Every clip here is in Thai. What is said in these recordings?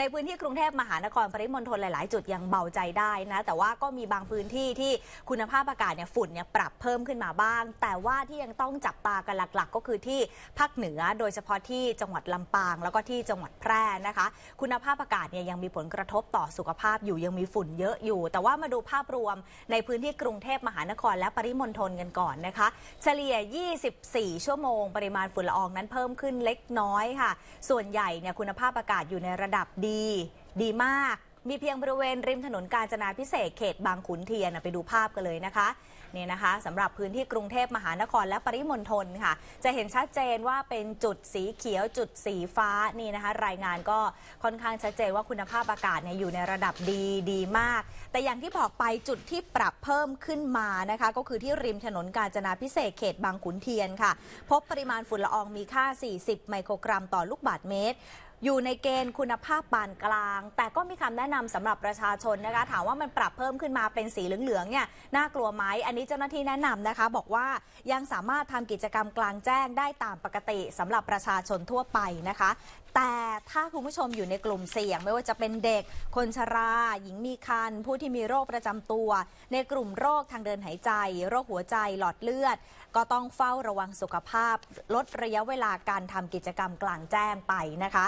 ในพื้นที่กรุงเทพมหานครปริมณฑลหลายๆ จุดยังเบาใจได้นะแต่ว่าก็มีบางพื้นที่ที่คุณภาพอากาศเนี่ยฝุ่นเนี่ยปรับเพิ่มขึ้นมาบ้าง แต่ว่าที่ยังต้องจับตากันหลักๆ ก็คือที่ภาคเหนือโดยเฉพาะที่จังหวัดลำปาง แล้วก็ที่จังหวัดแพร่นะคะ คุณภาพอากาศเนี่ยยังมีผลกระทบต่อสุขภาพอยู่ยังมีฝุ่นเยอะอยู่ แต่ว่ามาดูภาพรวมในพื้นที่กรุงเทพมหานครและปริมณฑลกันก่อนนะคะ เฉลี่ย 24 ชั่วโมงปริมาณฝุ่นละอองนั้นเพิ่มขึ้นเล็กน้อยค่ะ ส่วนใหญ่เนี่ยคุณภาพอากาศอยู่ในระดับดีดีดีมาก มีเพียงบริเวณริมถนนกาญจนาพิเศษเขตบางขุนเทียนไปดูภาพกันเลยนะคะนี่นะคะสำหรับพื้นที่กรุงเทพมหานครและปริมณฑลค่ะ จะเห็นชัดเจนว่าเป็นจุดสีเขียว จุดสีฟ้านี่นะคะ รายงานก็ค่อนข้างชัดเจนว่าคุณภาพอากาศเนี่ยอยู่ในระดับดีดีมาก แต่อย่างที่บอกไปจุดที่ปรับเพิ่มขึ้นมานะคะ ก็คือที่ริมถนนกาญจนาพิเศษเขตบางขุนเทียนค่ะ พบปริมาณฝุ่นละอองมีค่า 40 ไมโครกรัมต่อลูกบาศก์เมตรอยู่ในเกณฑ์คุณภาพปานกลาง แต่ก็มีคำแนะนำสำหรับประชาชนนะคะ ถามว่ามันปรับเพิ่มขึ้นมาเป็นสีเหลืองๆเนี่ย น่ากลัวไหมอันนี้เจ้าหน้าที่แนะนำนะคะ บอกว่ายังสามารถทำกิจกรรมกลางแจ้งได้ตามปกติสำหรับประชาชนทั่วไปนะคะแต่ถ้าคุณผู้ชมอยู่ในกลุ่มเสี่ยงไม่ว่าจะเป็นเด็ก คนชรา หญิงมีครรภ์ผู้ที่มีโรคประจำตัว ในกลุ่มโรคทางเดินหายใจ โรคหัวใจ หลอดเลือด ก็ต้องเฝ้าระวังสุขภาพ ลดระยะเวลาการทำกิจกรรมกลางแจ้งไปนะคะ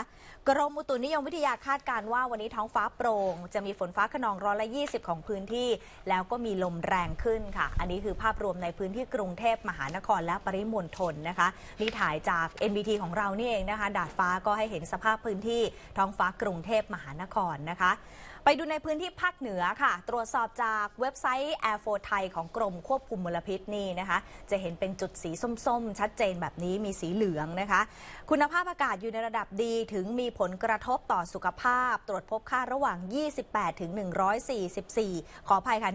กรมอุตุนิยมวิทยาคาดการว่าวันนี้ท้องฟ้าโปร่ง จะมีฝนฟ้าขนองร้อยละยีของพื้นที่ แล้วก็มีลมแรงขึ้นค่ะ อันนี้คือภาพรวมในพื้นที่กรุงเทพมหานคร และปริมณฑลนะคะนี่ถ่ายจาก NBT ของเรานี่เองนะคะดาดฟ้าก็ให้เห็นสภาพพื้นที่ท้องฟ้ากรุงเทพมหานครนะคะ ไปดูในพื้นที่ภาคเหนือค่ะ ตรวจสอบจากเว็บไซต์ Air 4 Thai ของกรมควบคุมมลพิษนี่นะคะ จะเห็นเป็นจุดสีส้มๆ ชัดเจนแบบนี้มีสีเหลืองนะคะ คุณภาพอากาศอยู่ในระดับดีถึงมีผลกระทบต่อสุขภาพ ตรวจพบค่าระหว่าง 28 ถึง 144 ขออภัยค่ะ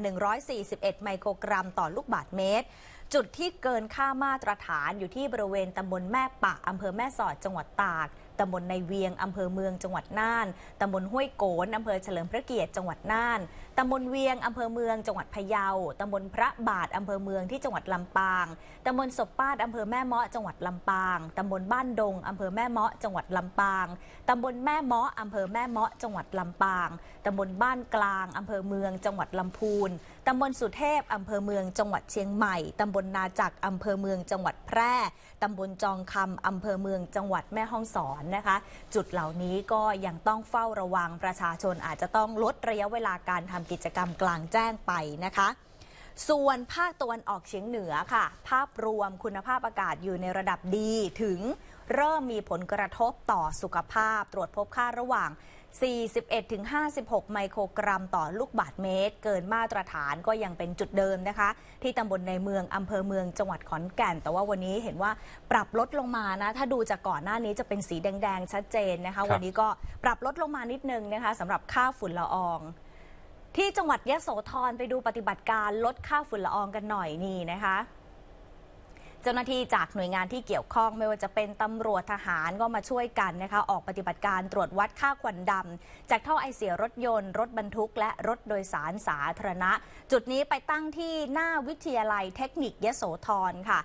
141 ไมโครกรัม ต่อลูกบาศก์เมตรจุดที่เกินค่ามาตรฐานอยู่ที่บริเวณตำบลแม่ปะอำเภอแม่สอดจังหวัดตาก ตำบลในเวียง อำเภอเมืองจังหวัดน่าน ตำบลห้วยโกนอำเภอเฉลิมพระเกียรติจังหวัดน่านตำบลเวียงอำเภอเมืองจังหวัดพะเยา ตำบลพระบาทอำเภอเมืองที่จังหวัดลำปาง ตำบลศพปาดอำเภอแม่เมาะจังหวัดลำปาง ตำบลบ้านดงอำเภอแม่เมาะจังหวัดลำปาง ตำบลแม่เมาะอำเภอแม่เมาะจังหวัดลำปาง ตำบลบ้านกลางอำเภอเมืองจังหวัดลำพูน ตำบลสุเทพอำเภอเมือง จังหวัดเชียงใหม่ ตำบลนาจักอำเภอเมืองจังหวัดแพร่ ตำบลจองคำอำเภอเมืองจังหวัดแม่ฮ่องสอนนะคะ จุดเหล่านี้ก็ยังต้องเฝ้าระวังประชาชนอาจจะต้องลดระยะเวลาการทำกิจกรรมกลางแจ้งไปนะคะ ส่วนภาคตะวันออกเฉียงเหนือค่ะ ภาพรวมคุณภาพอากาศอยู่ในระดับดีถึงเริ่มมีผลกระทบต่อสุขภาพ ตรวจพบค่าระหว่าง 41-56 ไมโครกรัมต่อลูกบาทเมตร เกินมาตรฐานก็ยังเป็นจุดเดิมนะคะ ที่ตำบลในเมืองอำเภอเมือง จังหวัดขอนแก่น แต่ว่าวันนี้เห็นว่าปรับลดลงมานะถ้าดูจากก่อนหน้านี้จะเป็นสีแดงๆชัดเจนนะคะ วันนี้ก็ปรับลดลงมานิดนึงนะคะสำหรับค่าฝุ่นละอองที่จังหวัดยะโสธรไปดูปฏิบัติการลดค่าฝุ่นละอองกันหน่อยนี่นะคะ เจ้าหน้าที่จากหน่วยงานที่เกี่ยวข้องไม่ว่าจะเป็นตำรวจทหารก็มาช่วยกันนะคะ ออกปฏิบัติการตรวจวัดค่าควันดำจากท่อไอเสียรถยนต์ รถบรรทุก และรถโดยสารสาธารณะ จุดนี้ไปตั้งที่หน้าวิทยาลัยเทคนิคยะโสธรค่ะ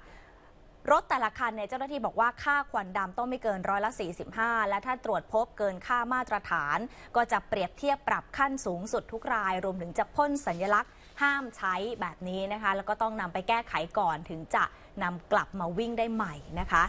รถแต่ละคันเนี่ยเจ้าหน้าที่บอกว่าค่าควันดำต้องไม่เกินร้อยละ 45 และถ้าตรวจพบเกินค่ามาตรฐานก็จะเปรียบเทียบปรับขั้นสูงสุดทุกราย รวมถึงจะพ่นสัญลักษณ์ห้ามใช้แบบนี้นะคะแล้วก็ต้องนำไปแก้ไขก่อนถึงจะนำกลับมาวิ่งได้ใหม่นะคะ